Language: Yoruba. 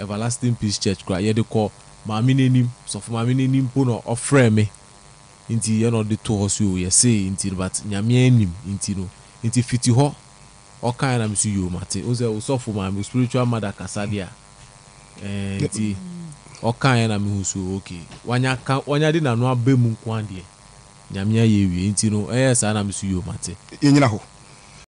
everlasting peace church kora yɛde kɔ maame n'anim sɔfo maame n'anim po na ɔfrɛ me nti yɛn na ɔde to hɔ so yɛ nti no but nyame nim nti no nti fiti hɔ ɔkan na nso yɛ omate o sɛ osɔfo maame spiritual mother kasa deɛ ɛɛ eh, nti ɔkan na mehu so okay wanya ka wanya de n'ano abɛ mu nko adeɛ nyame ayɛ ewie nti no ɛyɛ saa na nso yɛ omate. yɛn nyina hɔ.